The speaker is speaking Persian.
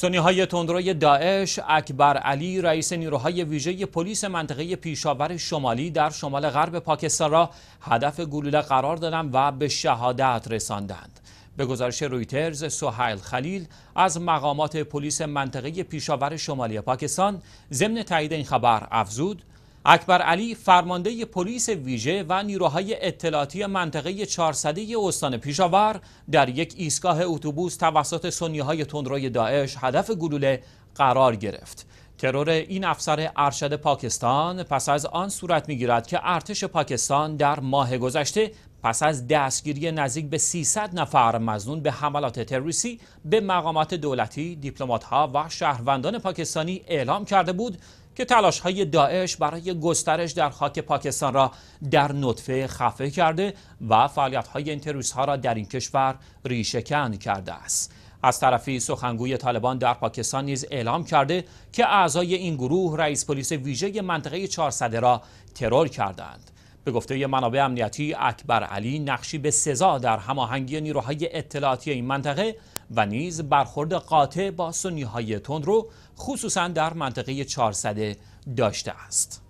سنی های تندروی داعش اکبر علی رئیس نیروهای ویژه پلیس منطقه پیشاور شمالی در شمال غرب پاکستان را هدف گلوله قرار دادند و به شهادت رساندند. به گزارش رویترز سهیل خلیل از مقامات پلیس منطقه پیشاور شمالی پاکستان ضمن تایید این خبر افزود اکبر علی فرمانده پلیس ویژه و نیروهای اطلاعاتی منطقه 400 استان پیشاور در یک ایستگاه اتوبوس توسط سنی های تندروی داعش هدف گلوله قرار گرفت. ترور این افسر ارشد پاکستان پس از آن صورت میگیرد که ارتش پاکستان در ماه گذشته پس از دستگیری نزدیک به 300 نفر مزنون به حملات تروریستی به مقامات دولتی، دیپلمات‌ها و شهروندان پاکستانی اعلام کرده بود که تلاش های داعش برای گسترش در خاک پاکستان را در نطفه خفه کرده و فعالیت های این ها را در این کشور ریشهکن کرده است. از طرفی سخنگوی طالبان در پاکستان نیز اعلام کرده که اعضای این گروه رئیس پلیس ویژه منطقه 400 را ترور کردند. به گفته منابع امنیتی اکبر علی نقشی به سزا در هماهنگی نیروهای اطلاعاتی این منطقه و نیز برخورد قاطع با سنی های تندرو رو خصوصا در منطقه 400 داشته است.